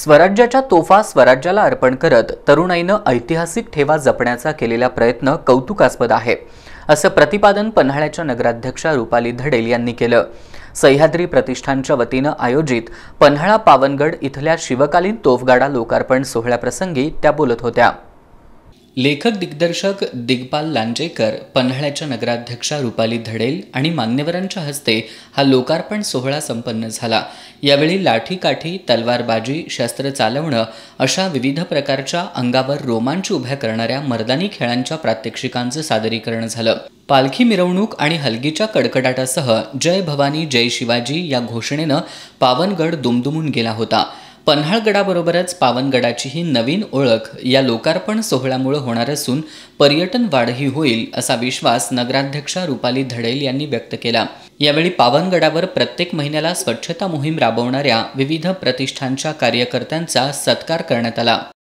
स्वराज्याच्या तोफा स्वराज्याला अर्पण करत तरुणाईनं ऐतिहासिक ठेवा जपण्याचा केलेला प्रयत्न कौतुकास्पद आहे असं प्रतिपादन पन्हाळ्याच्या नगराध्यक्षा रुपाली धडेल यांनी केलं सह्याद्री प्रतिष्ठानच्या वतीनं आयोजित पन्हाळा पावनगड इथल्या शिवकालीन तोफगाडा लोकार्पण सोहळ्याप्रसंगी त्या बोलत होत्या लेखक दिग्दर्शक दिग्पाल लांजेकर पन्हाळ्याच्या नगराध्यक्षा रुपाली धडेल आणि मान्यवरांच्या हस्ते हा लोकार्पण सोहळा संपन्न झाला यावेळी लाठीकाठी तलवारबाजी शस्त्र चालवणं अशा विविध प्रकारच्या अंगावर रोमांच उभ्या करणाऱ्या मर्दानी खेळांच्या प्रात्यक्षिकांचं सादरीकरण झालं पालखी मिरवणूक आणि हलगीच्या कडकडाटासह जय भवानी जय शिवाजी या घोषणेनं पावनगड दुमदुमून गेला होता पन्हाळगडाबरोबरच पावनगडाचीही नवीन ओळख या लोकार्पण सोहळ्यामुळे होणार असून पर्यटन वाढही होईल असा विश्वास नगराध्यक्षा रुपाली धडेल यांनी व्यक्त केला यावेळी पावनगडावर प्रत्येक महिन्याला स्वच्छता मोहीम राबवणाऱ्या विविध प्रतिष्ठानच्या कार्यकर्त्यांचा सत्कार करण्यात आला